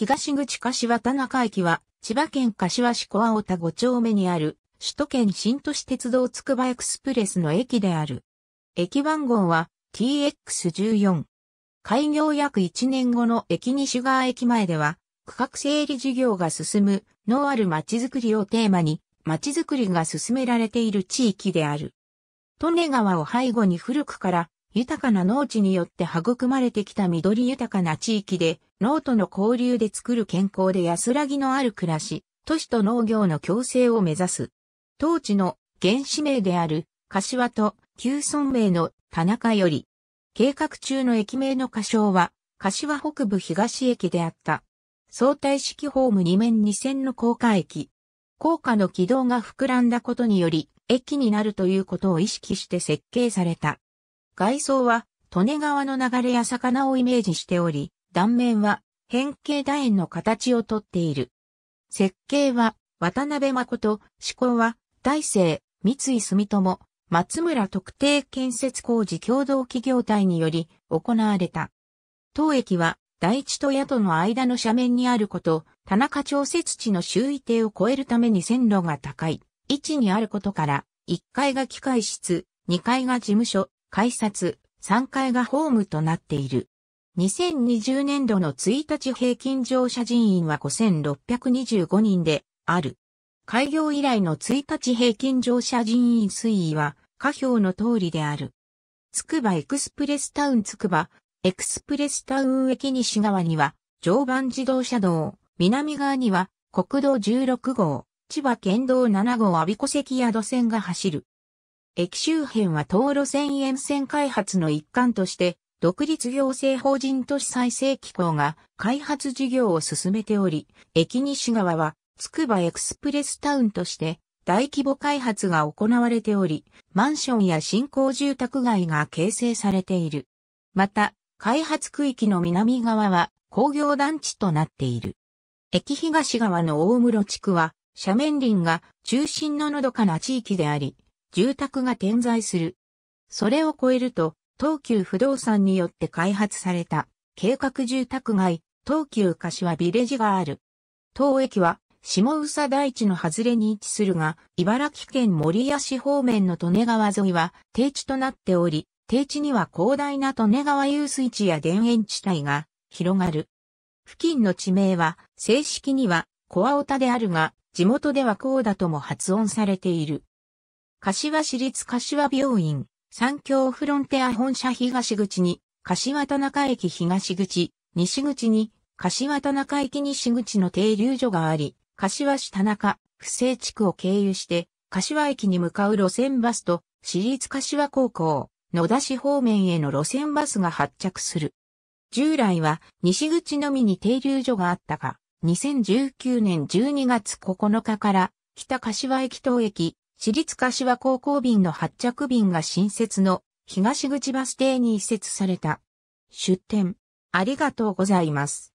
東口柏田中駅は、千葉県柏市小青田5丁目にある、首都圏新都市鉄道つくばエクスプレスの駅である。駅番号は TX14。開業約1年後の駅西側駅前では、区画整理事業が進む、のある街づくりをテーマに、街づくりが進められている地域である。利根川を背後に古くから豊かな農地によって育まれてきた緑豊かな地域で、農との交流で作る健康で安らぎのある暮らし、都市と農業の共生を目指す。当地の原始名である、柏と旧村名の田中より、計画中の駅名の仮称は、柏北部東駅であった。相対式ホーム2面2線の高架駅。高架の軌道が膨らんだことにより、駅になるということを意識して設計された。外装は、利根川の流れや魚をイメージしており、断面は変形楕円の形をとっている。設計は渡辺誠、思考は大成、三井住友、松村特定建設工事共同企業体により行われた。当駅は大地と宿の間の斜面にあること、田中調節地の周囲堤を越えるために線路が高い位置にあることから、1階が機械室、2階が事務所、改札、3階がホームとなっている。2020年度の1日平均乗車人員は5625人である。開業以来の1日平均乗車人員推移は下表の通りである。つくばエクスプレスタウンつくば、エクスプレスタウン駅西側には常磐自動車道、南側には国道16号、千葉県道7号阿鼻子関宿線が走る。駅周辺は道路線沿線開発の一環として、独立行政法人都市再生機構が開発事業を進めており、駅西側は、つくばエクスプレスタウンとして、大規模開発が行われており、マンションや新興住宅街が形成されている。また、開発区域の南側は工業団地となっている。駅東側の大室地区は、斜面林が中心ののどかな地域であり、住宅が点在する。それを超えると、東急不動産によって開発された計画住宅街、東急柏ビレジがある。当駅は下宇佐大地の外れに位置するが、茨城県守谷市方面の利根川沿いは低地となっており、低地には広大な利根川遊水地や田園地帯が広がる。付近の地名は正式にはコアオタであるが、地元ではこうだとも発音されている。柏市立柏病院、三共フロンテア本社東口に、柏田中駅東口、西口に、柏田中駅西口の停留所があり、柏市田中、不正地区を経由して、柏駅に向かう路線バスと、市立柏高校、野田市方面への路線バスが発着する。従来は西口のみに停留所があったが、2019年12月9日から北柏駅東駅、私立柏高校便の発着便が新設の東口バス停に移設された。出店。ありがとうございます。